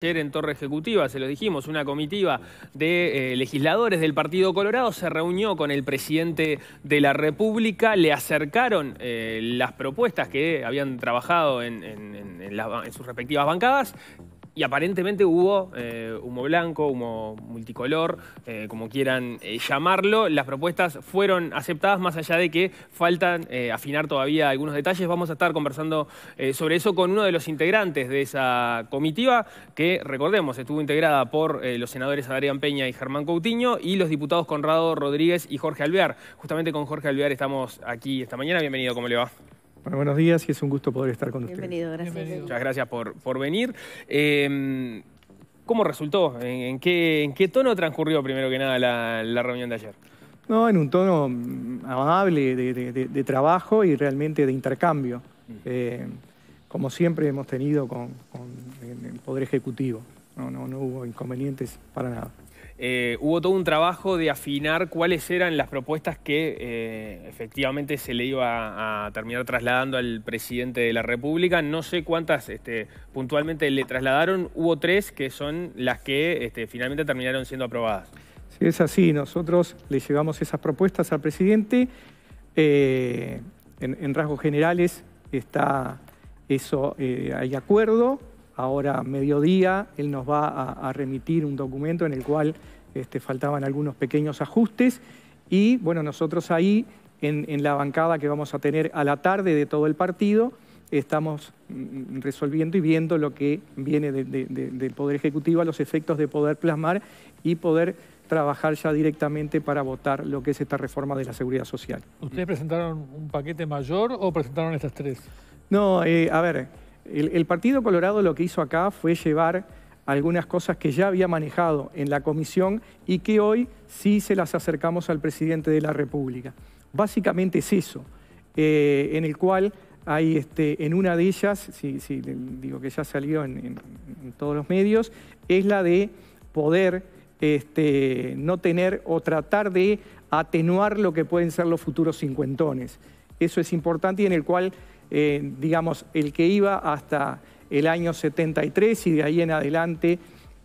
Ayer en Torre Ejecutiva, se lo dijimos, una comitiva de eh, legisladores del Partido Colorado se reunió con el presidente de la República, le acercaron eh, las propuestas que habían trabajado en sus respectivas bancadas, y aparentemente hubo eh, humo blanco, humo multicolor, eh, como quieran eh, llamarlo. Las propuestas fueron aceptadas, más allá de que faltan afinar todavía algunos detalles. Vamos a estar conversando sobre eso con uno de los integrantes de esa comitiva, que recordemos, estuvo integrada por los senadores Adrián Peña y Germán Coutinho y los diputados Conrado Rodríguez y Jorge Alvear. Justamente con Jorge Alvear estamos aquí esta mañana. Bienvenido, ¿cómo le va? buenos días y es un gusto poder estar con ustedes. Bienvenido, gracias. Muchas gracias por, venir. Em, ¿Cómo resultó? ¿En, qué, ¿En, qué, tono transcurrió primero que nada la, reunión de ayer? No, en un tono mm, amable de, trabajo y realmente de intercambio, mm. eh, como siempre hemos tenido con, el Poder Ejecutivo. No, no, no hubo inconvenientes para nada. Eh, hubo todo un trabajo de afinar cuáles eran las propuestas que eh, efectivamente se le iba a, terminar trasladando al presidente de la República. No sé cuántas este, puntualmente le trasladaron, hubo tres que son las que este, finalmente terminaron siendo aprobadas. Sí, es así, nosotros le llevamos esas propuestas al presidente. Eh, en, rasgos generales está eso, hay acuerdo ahora mediodía, él nos va a, remitir un documento en el cual este, faltaban algunos pequeños ajustes y bueno, nosotros ahí en, la bancada que vamos a tener a la tarde de todo el partido estamos mm, resolviendo y viendo lo que viene del Poder Ejecutivo los efectos de poder plasmar y poder trabajar ya directamente para votar lo que es esta reforma de la seguridad social. ¿Ustedes presentaron un paquete mayor o presentaron estas tres? No, eh, a ver, el, Partido Colorado lo que hizo acá fue llevar algunas cosas que ya había manejado en la comisión y que hoy sí se las acercamos al presidente de la República. Básicamente es eso, eh, en el cual hay este, en una de ellas, digo que ya salió en, todos los medios, es la de poder este, no tener o tratar de atenuar lo que pueden ser los futuros cincuentones eso es importante y en el cual, eh, digamos, el que iba hasta el año 73 y de ahí en adelante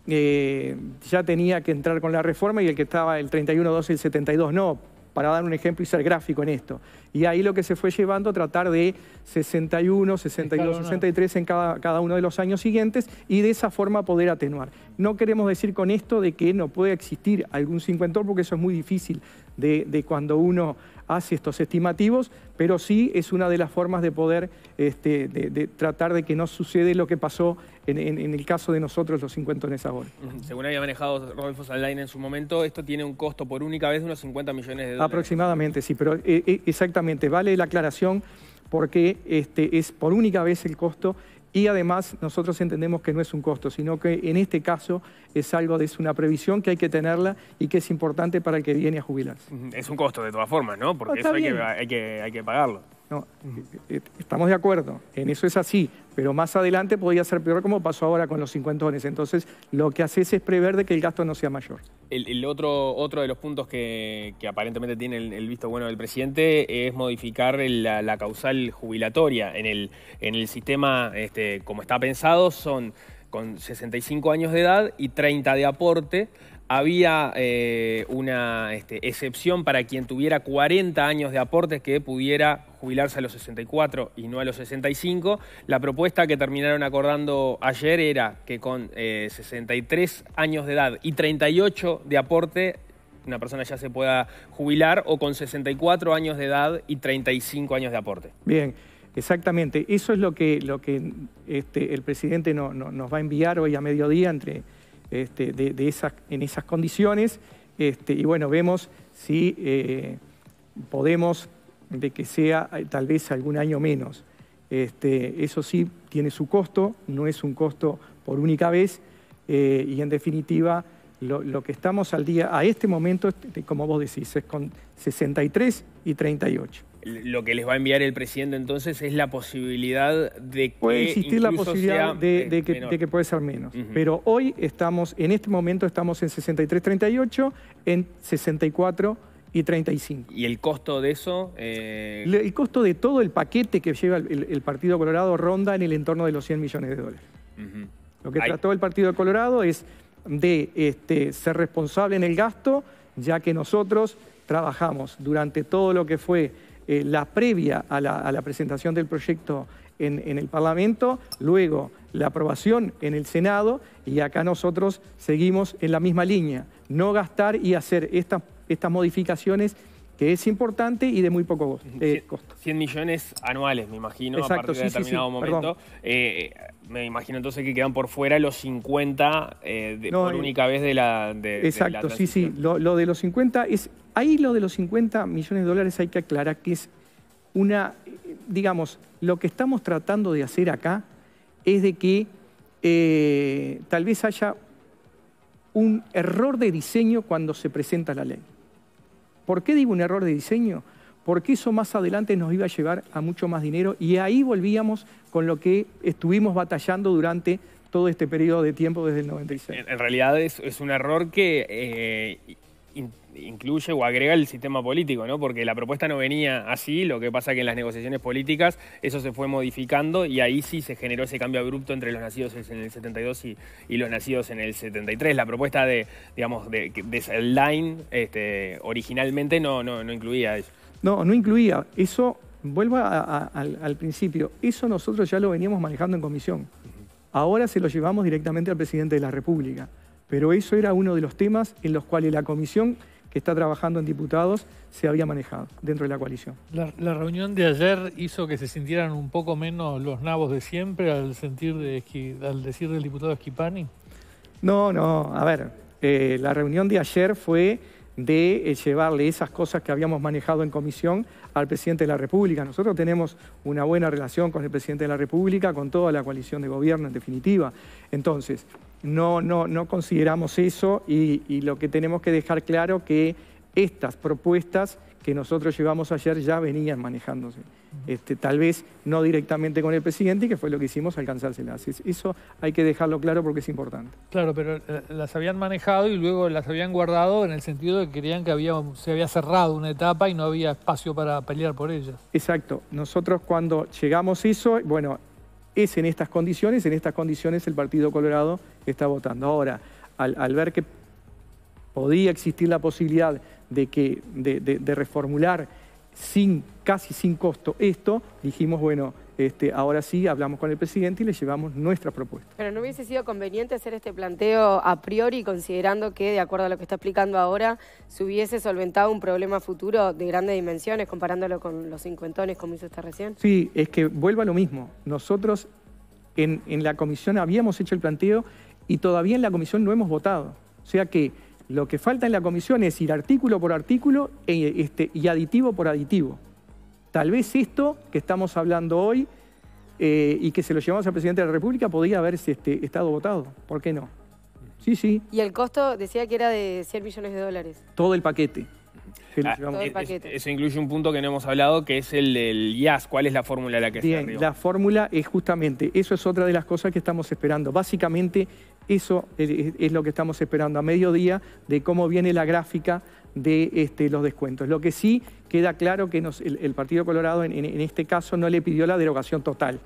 eh, ya tenía que entrar con la reforma y el que estaba el 31-12 y el 72 no, para dar un ejemplo y ser gráfico en esto. Y ahí lo que se fue llevando, a tratar de 61, 62, 63 en cada, cada uno de los años siguientes y de esa forma poder atenuar. No queremos decir con esto de que no puede existir algún 50, porque eso es muy difícil de, de cuando uno hace estos estimativos, pero sí es una de las formas de poder este, de, tratar de que no sucede lo que pasó en, el caso de nosotros los 50 esa ahora. Según había manejado Rodolfo Salain en su momento, esto tiene un costo por única vez de unos 50 millones de dólares. Aproximadamente, sí, pero eh, eh, exactamente, vale la aclaración porque este, es por única vez el costo y además nosotros entendemos que no es un costo, sino que en este caso es algo, de, una previsión que hay que tenerla y que es importante para el que viene a jubilarse. Es un costo de todas formas, ¿no? Porque oh, eso hay, que, hay que pagarlo. No, eh, eh, estamos de acuerdo, en eso es así, pero más adelante podría ser peor como pasó ahora con los cincuentones. Entonces, lo que haces es prever de que el gasto no sea mayor. El, otro, otro de los puntos que, aparentemente tiene el, visto bueno del presidente es modificar la, causal jubilatoria. En el, en el sistema, este, como está pensado, son con 65 años de edad y 30 de aporte. Había eh, una este, excepción para quien tuviera 40 años de aportes que pudiera jubilarse a los 64 y no a los 65. La propuesta que terminaron acordando ayer era que con 63 eh, años de edad y 38 de aporte una persona ya se pueda jubilar o con 64 años de edad y 35 años de aporte. Bien, exactamente. Eso es lo que, lo que este, el presidente nos va a enviar hoy a mediodía entre, este, de, esas, en esas condiciones. Este, y bueno, vemos si eh, podemos de que sea eh, tal vez algún año menos. Este, eso sí, tiene su costo, no es un costo por única vez eh, y en definitiva lo, que estamos al día a este momento, este, este, como vos decís, es con 63 y 38. Lo que les va a enviar el presidente entonces es la posibilidad de que... Puede existir la posibilidad eh, de, que, puede ser menos, pero hoy estamos, en este momento estamos en 63-38, en 64 y 35. ¿Y el costo de eso? Eh? El costo de todo el paquete que lleva el, Partido Colorado ronda en el entorno de los 100 millones de dólares. Lo que trató el Partido Colorado es de este, ser responsable en el gasto, ya que nosotros trabajamos durante todo lo que fue eh, la previa a la, presentación del proyecto en, en el Parlamento, luego la aprobación en el Senado y acá nosotros seguimos en la misma línea, no gastar y hacer estas estas modificaciones que es importante y de muy poco eh, costo. 100 millones anuales, me imagino, a partir de determinado momento. Eh, me imagino entonces que quedan por fuera los 50 eh, por única vez de la... Exacto, sí, sí. Lo, lo, de los 50 es... Ahí lo de los 50 millones de dólares hay que aclarar que es una... Digamos, lo que estamos tratando de hacer acá es de que tal vez haya un error de diseño cuando se presenta la ley. ¿Por qué digo un error de diseño? Porque eso más adelante nos iba a llevar a mucho más dinero y ahí volvíamos con lo que estuvimos batallando durante todo este periodo de tiempo desde el 96. En, realidad es, un error que eh, incluye o agrega el sistema político, ¿no? Porque la propuesta no venía así, lo que pasa que en las negociaciones políticas eso se fue modificando y ahí sí se generó ese cambio abrupto entre los nacidos en el 72 y, los nacidos en el 73. La propuesta de, digamos, de, de Line este, originalmente no, no, no incluía eso. No, no incluía. Eso, vuelvo al principio, eso nosotros ya lo veníamos manejando en comisión. Ahora se lo llevamos directamente al presidente de la República. Pero eso era uno de los temas en los cuales la comisión está trabajando en diputados se había manejado dentro de la coalición. La, reunión de ayer hizo que se sintieran un poco menos los nabos de siempre al, sentir de, al decir del diputado Schipani. No, no, a ver, eh, la reunión de ayer fue de eh, llevarle esas cosas que habíamos manejado en comisión al presidente de la República. Nosotros tenemos una buena relación con el presidente de la República, con toda la coalición de gobierno en definitiva. Entonces, no, no, no consideramos eso y, y lo que tenemos que dejar claro que estas propuestas que nosotros llevamos ayer ya venían manejándose. Este, tal vez no directamente con el presidente, que fue lo que hicimos alcanzárselas. Eso hay que dejarlo claro porque es importante. Claro, pero eh, las habían manejado y luego las habían guardado en el sentido de que creían que se había cerrado una etapa y no había espacio para pelear por ellas. Exacto. Nosotros cuando llegamos eso, bueno, es en estas condiciones, en estas condiciones el Partido Colorado está votando. Ahora, al ver que podía existir la posibilidad de, que, de, reformular sin, casi sin costo esto, dijimos, bueno, este, ahora sí hablamos con el presidente y le llevamos nuestra propuesta. Pero no hubiese sido conveniente hacer este planteo a priori, considerando que, de acuerdo a lo que está explicando ahora, se hubiese solventado un problema futuro de grandes dimensiones, comparándolo con los cincuentones, como hizo esta recién. Sí, es que a lo mismo. Nosotros en, en la comisión habíamos hecho el planteo y todavía en la comisión no hemos votado. O sea que lo que falta en la comisión es ir artículo por artículo eh, este, y aditivo por aditivo. Tal vez esto que estamos hablando hoy eh, y que se lo llevamos al presidente de la República podría haberse este, estado votado. ¿Por qué no? Sí, sí. Y el costo decía que era de 100 millones de dólares. Todo el paquete. Ah, todo el paquete. Eso incluye un punto que no hemos hablado, que es el del IAS. ¿Cuál es la fórmula a la que Bien, La fórmula es justamente, eso es otra de las cosas que estamos esperando. Básicamente eso es lo que estamos esperando a mediodía de cómo viene la gráfica de este, los descuentos. Lo que sí queda claro que el, Partido Colorado en, este caso no le pidió la derogación total.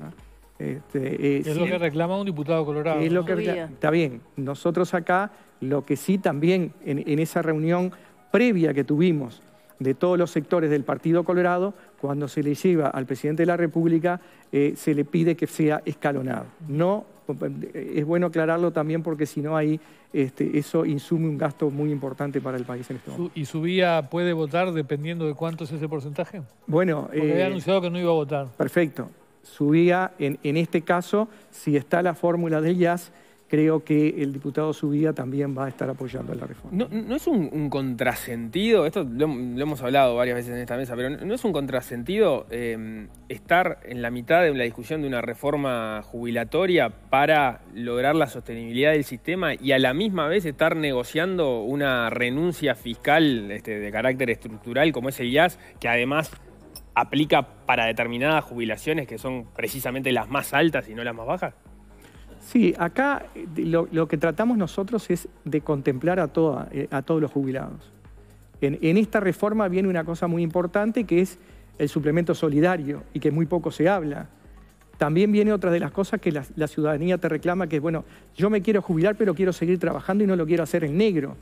¿Ah? Este, es, lo que reclama un diputado colorado. está bien. Nosotros acá, lo que sí también en, esa reunión previa que tuvimos de todos los sectores del Partido Colorado, cuando se le lleva al presidente de la República, eh, se le pide que sea escalonado. No es bueno aclararlo también porque si no ahí este, eso insume un gasto muy importante para el país en este momento. ¿Y su vía puede votar dependiendo de cuánto es ese porcentaje? Bueno... había eh, anunciado que no iba a votar. Perfecto. Subía, en, este caso, si está la fórmula de IAS creo que el diputado Subía también va a estar apoyando la reforma. ¿No, es un, contrasentido? Esto lo, hemos hablado varias veces en esta mesa, pero ¿no, es un contrasentido em, estar en la mitad de la discusión de una reforma jubilatoria para lograr la sostenibilidad del sistema y a la misma vez estar negociando una renuncia fiscal este, de carácter estructural como es el IAS, que además aplica para determinadas jubilaciones que son precisamente las más altas y no las más bajas? Sí, acá eh, lo, que tratamos nosotros es de contemplar a, toda, eh, a todos los jubilados. En, esta reforma viene una cosa muy importante que es el suplemento solidario y que muy poco se habla. También viene otra de las cosas que la, ciudadanía te reclama, que es, bueno, yo me quiero jubilar pero quiero seguir trabajando y no lo quiero hacer en negro.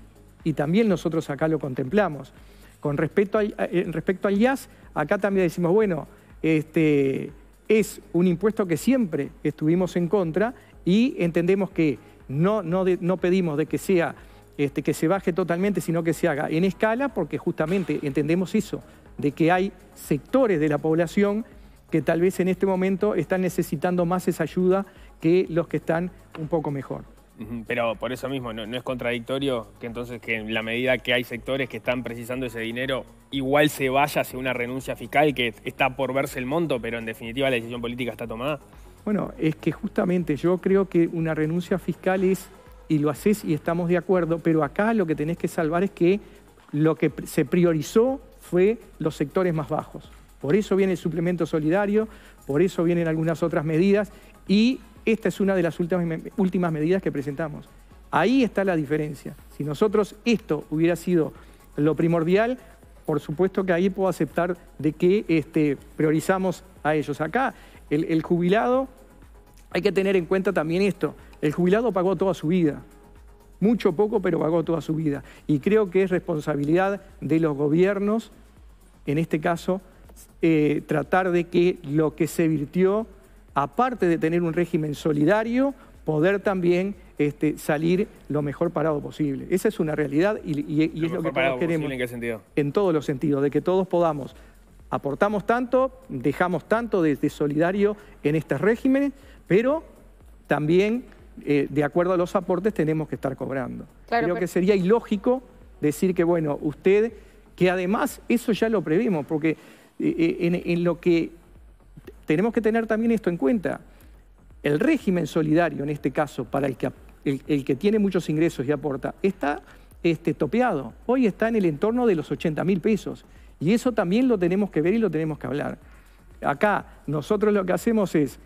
Y también nosotros acá lo contemplamos. Con respecto al, respecto al IAS, acá también decimos, bueno, este, es un impuesto que siempre estuvimos en contra y entendemos que no, no, no pedimos de que sea este, que se baje totalmente, sino que se haga en escala, porque justamente entendemos eso, de que hay sectores de la población que tal vez en este momento están necesitando más esa ayuda que los que están un poco mejor. Pero por eso mismo, ¿no, no es contradictorio que entonces que en la medida que hay sectores que están precisando ese dinero, igual se vaya hacia una renuncia fiscal que está por verse el monto, pero en definitiva la decisión política está tomada? Bueno, es que justamente yo creo que una renuncia fiscal es, y lo haces y estamos de acuerdo, pero acá lo que tenés que salvar es que lo que se priorizó fue los sectores más bajos. Por eso viene el suplemento solidario, por eso vienen algunas otras medidas y esta es una de las últimas, últimas medidas que presentamos. Ahí está la diferencia. Si nosotros esto hubiera sido lo primordial, por supuesto que ahí puedo aceptar de que este, priorizamos a ellos. Acá el, jubilado, hay que tener en cuenta también esto, el jubilado pagó toda su vida, mucho poco, pero pagó toda su vida. Y creo que es responsabilidad de los gobiernos, en este caso, eh, tratar de que lo que se virtió, aparte de tener un régimen solidario, poder también este, salir lo mejor parado posible. Esa es una realidad y, es lo que queremos. ¿En qué sentido? En todos los sentidos, de que todos podamos aportamos tanto, dejamos tanto de, solidario en este régimen, pero también eh, de acuerdo a los aportes tenemos que estar cobrando. Creo que sería ilógico decir que, bueno, usted, que además eso ya lo prevemos, porque eh, eh, en, lo que tenemos que tener también esto en cuenta, el régimen solidario en este caso para el que, el, que tiene muchos ingresos y aporta está este, topeado. Hoy está en el entorno de los 80 mil pesos. Y eso también lo tenemos que ver y lo tenemos que hablar. Acá nosotros lo que hacemos es,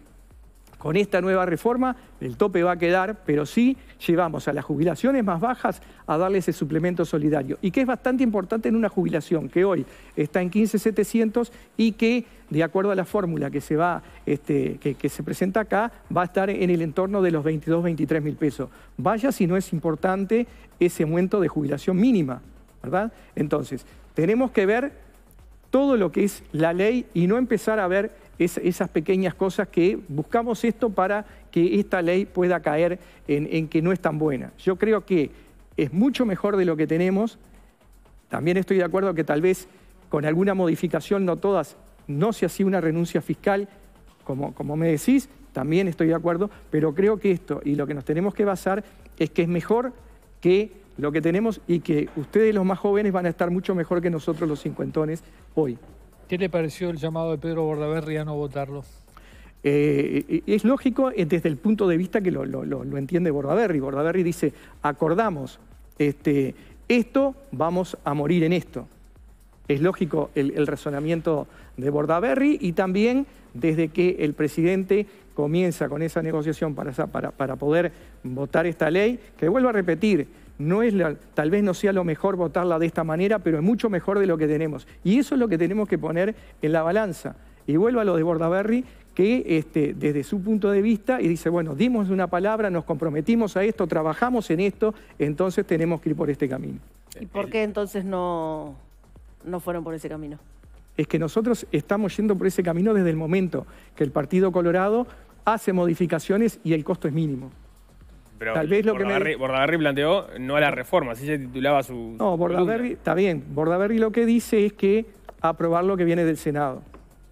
con esta nueva reforma, el tope va a quedar, pero sí llevamos a las jubilaciones más bajas a darle ese suplemento solidario. Y que es bastante importante en una jubilación que hoy está en 15.700 y que, de acuerdo a la fórmula que se, va, este, que, se presenta acá, va a estar en el entorno de los 22, 23 mil pesos. Vaya si no es importante ese aumento de jubilación mínima, ¿verdad? Entonces, tenemos que ver todo lo que es la ley y no empezar a ver esas pequeñas cosas que buscamos esto para que esta ley pueda caer en, que no es tan buena. Yo creo que es mucho mejor de lo que tenemos. También estoy de acuerdo que tal vez con alguna modificación, no todas, no se hacía una renuncia fiscal, como, como me decís, también estoy de acuerdo, pero creo que esto y lo que nos tenemos que basar es que es mejor que lo que tenemos y que ustedes los más jóvenes van a estar mucho mejor que nosotros los cincuentones hoy. ¿Qué le pareció el llamado de Pedro Bordaberry a no votarlo? Eh, eh, es lógico eh, desde el punto de vista que lo, entiende Bordaberry. Bordaberry dice, acordamos, este, esto vamos a morir en esto. Es lógico el, razonamiento de Bordaberry y también desde que el presidente comienza con esa negociación para, para, para poder votar esta ley, que vuelvo a repetir, no es tal vez no sea lo mejor votarla de esta manera, pero es mucho mejor de lo que tenemos. Y eso es lo que tenemos que poner en la balanza. Y vuelvo a lo de Bordaberry, que este, desde su punto de vista y dice, bueno, dimos una palabra, nos comprometimos a esto, trabajamos en esto, entonces tenemos que ir por este camino. ¿Y por qué entonces no, no fueron por ese camino? Es que nosotros estamos yendo por ese camino desde el momento que el Partido Colorado hace modificaciones y el costo es mínimo pero Tal vez lo que Bordaberry planteó no a la reforma, así se titulaba su... No, Bordaberry, está bien, Bordaberry lo que dice es que aprobar lo que viene del Senado,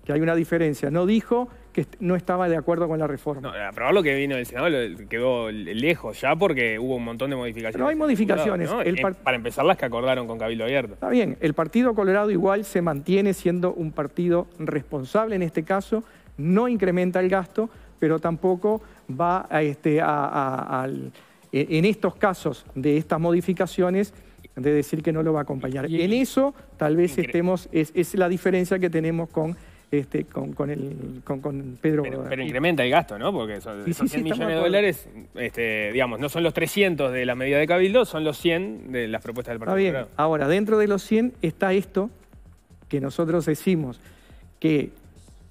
que hay una diferencia. No dijo que no estaba de acuerdo con la reforma. No, aprobar lo que vino del Senado quedó lejos ya porque hubo un montón de modificaciones. No hay modificaciones. Para empezar, las que acordaron con Cabildo Abierto. Está bien, el Partido Colorado igual se mantiene siendo un partido responsable en este caso, no incrementa el gasto, pero tampoco va a, este, a, e, en estos casos de estas modificaciones de decir que no lo va a acompañar. en eso tal vez estemos, es, es, la diferencia que tenemos con... Este, con, con, el, Pedro. Pero, incrementa el gasto, ¿no? Porque esos 100 millones de dólares, este, digamos, no son los 300 de la medida de Cabildo, son los 100 de las propuestas del Partido Ahora, dentro de los 100 está esto que nosotros decimos, que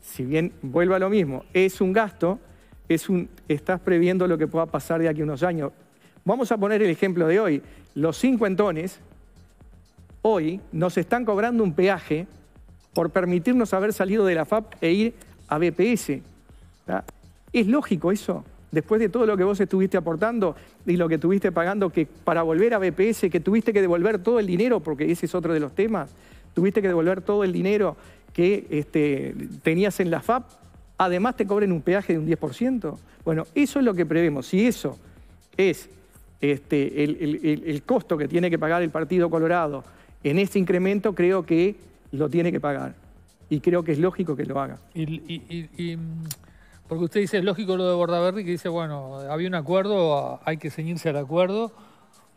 si bien vuelva a lo mismo, es un gasto, estás previendo lo que pueda pasar de aquí a unos años. Vamos a poner el ejemplo de hoy. Los cincuentones hoy nos están cobrando un peaje por permitirnos haber salido de la FAP e ir a BPS. ¿Es lógico eso? Después de todo lo que vos estuviste aportando y lo que tuviste pagando, que para volver a BPS, que tuviste que devolver todo el dinero, porque ese es otro de los temas, tuviste que devolver todo el dinero que este, tenías en la FAP además te cobren un peaje de un 10%. Bueno, eso es lo que prevemos. Si eso es este, el, costo que tiene que pagar el Partido Colorado en este incremento, creo que lo tiene que pagar. Y creo que es lógico que lo haga. Y, mm, porque usted dice, es lógico lo de Bordaberry, que dice, bueno, había un acuerdo, ah, hay que ceñirse al acuerdo,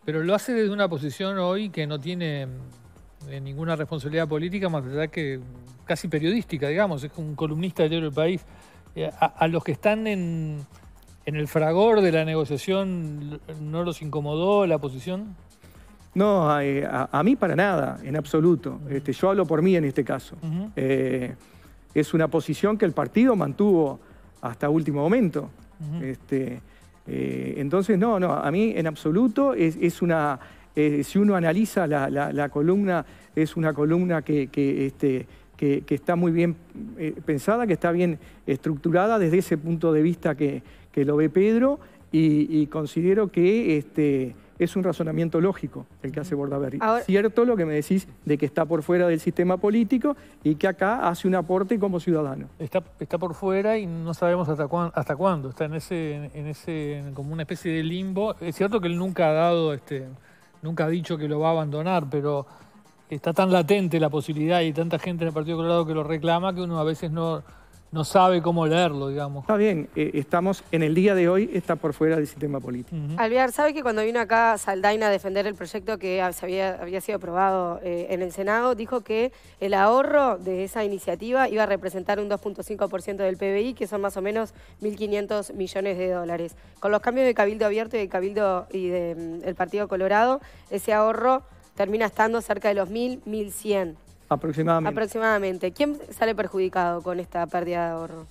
pero lo hace desde una posición hoy que no tiene mm, de eh, ninguna responsabilidad política, más allá que casi periodística, digamos, es un columnista del diario El País. Eh, a, los que están en, el fragor de la negociación, ¿no los incomodó la posición? No, a, mí para nada, en absoluto. Este, yo hablo por mí en este caso. Eh, es una posición que el partido mantuvo hasta último momento. Este, entonces, no, no, a mí en absoluto es, es una eh, si uno analiza la, columna, es una columna que, este, está muy bien eh, pensada, que está bien estructurada desde ese punto de vista que, lo ve Pedro y, considero que este, es un razonamiento lógico el que hace Bordaberry. Es Cierto lo que me decís de que está por fuera del sistema político y que acá hace un aporte como ciudadano. Está, por fuera y no sabemos hasta, cuándo. Está en ese, como una especie de limbo. Es cierto que él nunca ha dado este, nunca ha dicho que lo va a abandonar, pero está tan latente la posibilidad y tanta gente en el Partido Colorado que lo reclama que uno a veces no, no sabe cómo leerlo, digamos. Está bien, eh, estamos en el día de hoy, está por fuera del sistema político. Alviar Alvear, ¿sabe que cuando vino acá Saldaina a defender el proyecto que había, había sido aprobado eh, en el Senado, dijo que el ahorro de esa iniciativa iba a representar un 2.5% del PBI, que son más o menos 1.500 millones de dólares. Con los cambios de Cabildo Abierto y de Cabildo y del mm, Partido Colorado, ese ahorro termina estando cerca de los 1.000, 1.100. Aproximadamente. Aproximadamente. ¿Quién sale perjudicado con esta pérdida de ahorro?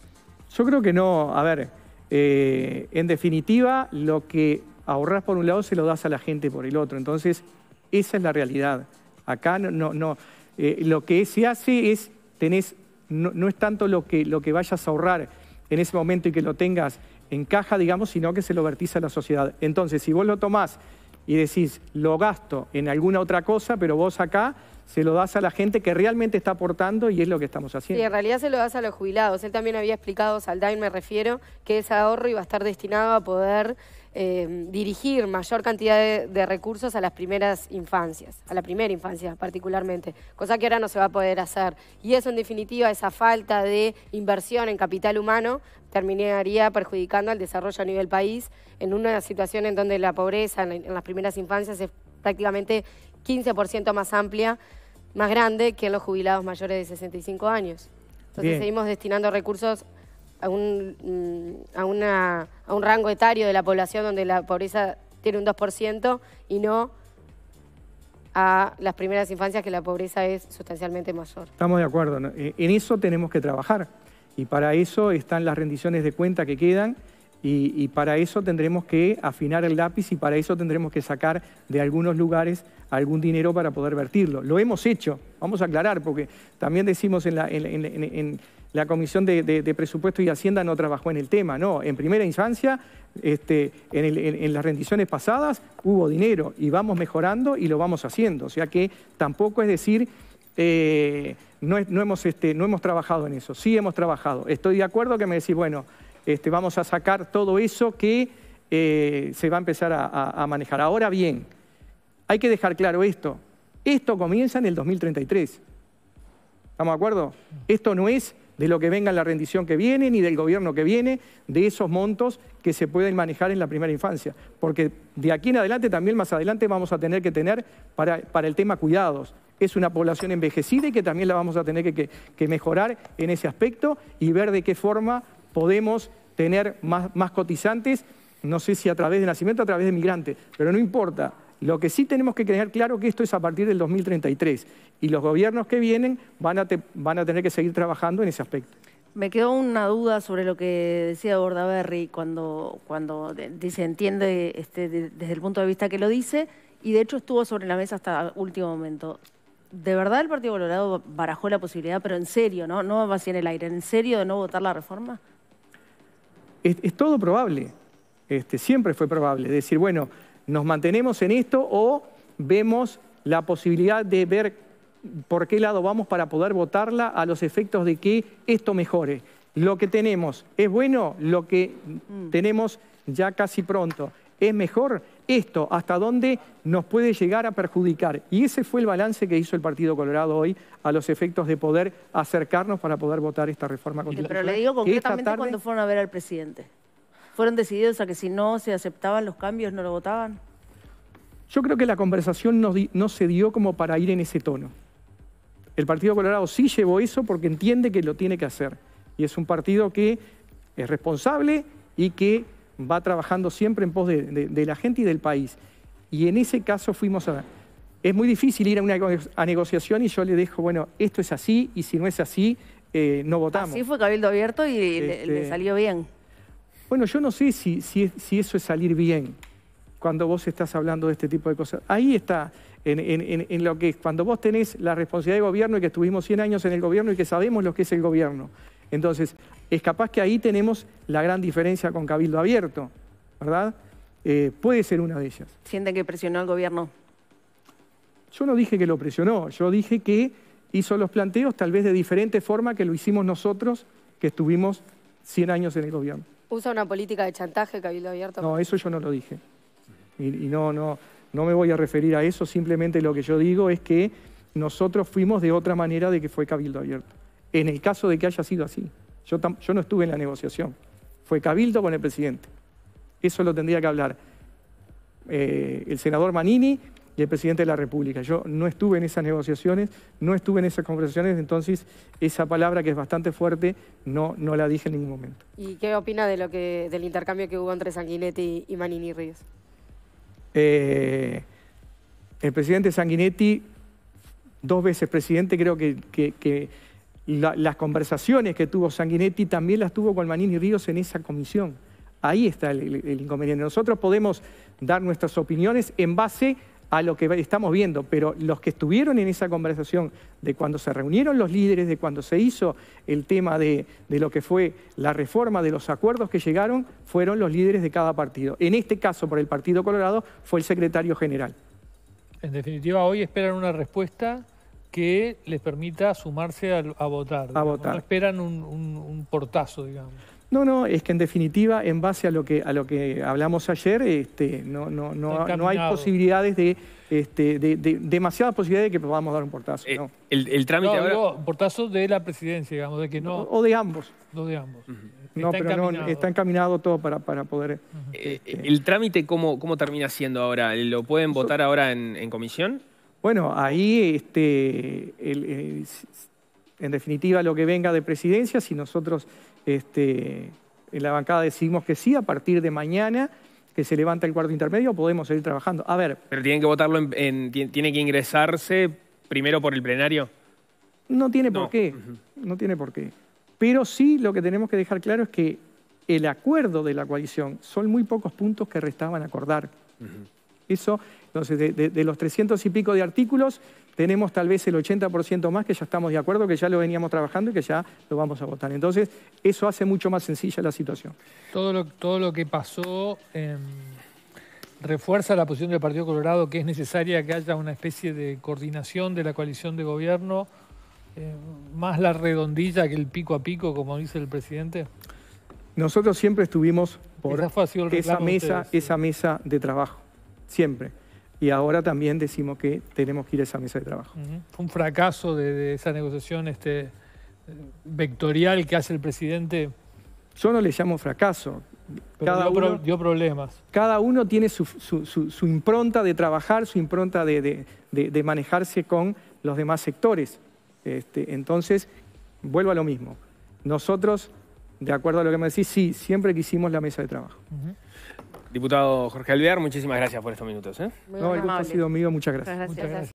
Yo creo que no. A ver, eh, en definitiva, lo que ahorras por un lado se lo das a la gente por el otro. Entonces, esa es la realidad. Acá no, no, eh, lo que se hace es, tenés, no, es tanto lo que, lo que vayas a ahorrar en ese momento y que lo tengas en caja, digamos, sino que se lo vertiza a la sociedad. Entonces, si vos lo tomás y decís, lo gasto en alguna otra cosa, pero vos acá se lo das a la gente que realmente está aportando y es lo que estamos haciendo. Sí, en realidad se lo das a los jubilados. Él también había explicado, Saldain me refiero, que ese ahorro iba a estar destinado a poder eh, dirigir mayor cantidad de, de, recursos a las primeras infancias, a la primera infancia particularmente, cosa que ahora no se va a poder hacer. Y eso en definitiva, esa falta de inversión en capital humano, terminaría perjudicando al desarrollo a nivel país en una situación en donde la pobreza en, las primeras infancias es prácticamente 15% más amplia, más grande que en los jubilados mayores de 65 años. Entonces seguimos destinando recursos mm, a una, a un rango etario de la población donde la pobreza tiene un 2% y no a las primeras infancias que la pobreza es sustancialmente mayor. Estamos de acuerdo, en eso tenemos que trabajar. Y para eso están las rendiciones de cuenta que quedan y, para eso tendremos que afinar el lápiz y para eso tendremos que sacar de algunos lugares algún dinero para poder vertirlo. Lo hemos hecho, vamos a aclarar, porque también decimos en la, Comisión de, de, Presupuesto y Hacienda no trabajó en el tema, no, en primera instancia, este, en las rendiciones pasadas hubo dinero y vamos mejorando y lo vamos haciendo, o sea que tampoco es decir... Eh, no, hemos, este, no hemos trabajado en eso, sí hemos trabajado. Estoy de acuerdo que me decís, bueno, este, vamos a sacar todo eso que eh, se va a empezar a, manejar. Ahora bien, hay que dejar claro esto. Esto comienza en el 2033. ¿Estamos de acuerdo? Esto no es de lo que venga la rendición que viene, ni del gobierno que viene, de esos montos que se pueden manejar en la primera infancia. Porque de aquí en adelante, también más adelante, vamos a tener que tener para, para el tema cuidados, es una población envejecida y que también la vamos a tener que, mejorar en ese aspecto y ver de qué forma podemos tener más, cotizantes, no sé si a través de nacimiento o a través de migrantes, pero no importa. Lo que sí tenemos que tener claro que esto es a partir del 2033 y los gobiernos que vienen van a, van a tener que seguir trabajando en ese aspecto. Me quedó una duda sobre lo que decía Bordaberry cuando, cuando dice entiende este, desde el punto de vista que lo dice y de hecho estuvo sobre la mesa hasta el último momento de verdad el Partido Colorado barajó la posibilidad, pero en serio, ¿no? No va en el aire, ¿en serio de no votar la reforma? Es, todo probable. Este, siempre fue probable. Decir, bueno, nos mantenemos en esto o vemos la posibilidad de ver por qué lado vamos para poder votarla a los efectos de que esto mejore. Lo que tenemos es bueno, lo que mm. tenemos ya casi pronto es mejor esto hasta dónde nos puede llegar a perjudicar. Y ese fue el balance que hizo el Partido Colorado hoy a los efectos de poder acercarnos para poder votar esta reforma constitucional. Pero le digo concretamente cuando fueron a ver al presidente. ¿Fueron decididos a que si no se aceptaban los cambios no lo votaban? Yo creo que la conversación no se dio como para ir en ese tono. El Partido Colorado sí llevó eso porque entiende que lo tiene que hacer. Y es un partido que es responsable y que va trabajando siempre en pos de, la gente y del país. Y en ese caso fuimos a... Es muy difícil ir a una negociación y yo le dejo, bueno, esto es así y si no es así, eh, no votamos. Así fue Cabildo Abierto y le, este, salió bien. Bueno, yo no sé si, si, eso es salir bien cuando vos estás hablando de este tipo de cosas. Ahí está, en, en lo que es, cuando vos tenés la responsabilidad de gobierno y que estuvimos 100 años en el gobierno y que sabemos lo que es el gobierno. Entonces, es capaz que ahí tenemos la gran diferencia con Cabildo Abierto, ¿verdad? Eh, puede ser una de ellas. ¿Sienten que presionó al gobierno? Yo no dije que lo presionó, yo dije que hizo los planteos tal vez de diferente forma que lo hicimos nosotros que estuvimos 100 años en el gobierno. ¿Usa una política de chantaje Cabildo Abierto? No, eso yo no lo dije. Y, y no, no, no me voy a referir a eso, simplemente lo que yo digo es que nosotros fuimos de otra manera de que fue Cabildo Abierto, en el caso de que haya sido así. Yo, no estuve en la negociación. Fue cabildo con el presidente. Eso lo tendría que hablar eh, el senador Manini y el presidente de la República. Yo no estuve en esas negociaciones, no estuve en esas conversaciones, entonces esa palabra que es bastante fuerte no, no la dije en ningún momento. ¿Y qué opina de lo que, del intercambio que hubo entre Sanguinetti y Manini Ríos? Eh, el presidente Sanguinetti, dos veces presidente, creo que las conversaciones que tuvo Sanguinetti también las tuvo con Manini Ríos en esa comisión. Ahí está el, inconveniente. Nosotros podemos dar nuestras opiniones en base a lo que estamos viendo, pero los que estuvieron en esa conversación de cuando se reunieron los líderes, de cuando se hizo el tema de lo que fue la reforma de los acuerdos que llegaron, fueron los líderes de cada partido. En este caso, por el Partido Colorado, fue el secretario general. En definitiva, hoy esperan una respuesta que les permita sumarse a, votar. A votar. No esperan un, portazo, digamos. No, no, es que en definitiva, en base a lo que, a lo que hablamos ayer, este, no, no, no, no hay posibilidades de, este, de, demasiadas posibilidades de que podamos dar un portazo. Eh, el, trámite no, portazo de la presidencia, digamos, de que no... O de ambos. No de ambos. pero encaminado. no, está encaminado todo para, para poder... Eh, este, ¿El trámite cómo, cómo termina siendo ahora? ¿Lo pueden votar ahora en, en comisión? Bueno, ahí, este, eh, en definitiva, lo que venga de presidencia, si nosotros este, en la bancada decidimos que sí, a partir de mañana que se levanta el cuarto intermedio, podemos seguir trabajando. A ver. Pero tienen que votarlo, en, tiene que ingresarse primero por el plenario. No tiene por qué, no tiene por qué. Pero sí lo que tenemos que dejar claro es que el acuerdo de la coalición son muy pocos puntos que restaban acordar. Eso entonces, de, los 300 y pico de artículos, tenemos tal vez el 80% más que ya estamos de acuerdo, que ya lo veníamos trabajando y que ya lo vamos a votar. Entonces, eso hace mucho más sencilla la situación. Todo lo, que pasó em, refuerza la posición del Partido Colorado, que es necesaria que haya una especie de coordinación de la coalición de gobierno, em, más la redondilla que el pico a pico, como dice el presidente. Nosotros siempre estuvimos por esa, mesa, esa mesa de trabajo, siempre y ahora también decimos que tenemos que ir a esa mesa de trabajo. Fue un fracaso de, esa negociación este, eh, vectorial que hace el presidente. Yo no le llamo fracaso. Pero cada dio, uno, dio problemas. Cada uno tiene su, impronta de trabajar, su impronta de, manejarse con los demás sectores. Este, entonces, vuelvo a lo mismo. Nosotros, de acuerdo a lo que me decís, sí, siempre quisimos la mesa de trabajo. Diputado Jorge Alvear, muchísimas gracias por estos minutos. ¿eh? no, el gusto ha sido mío, Muchas gracias.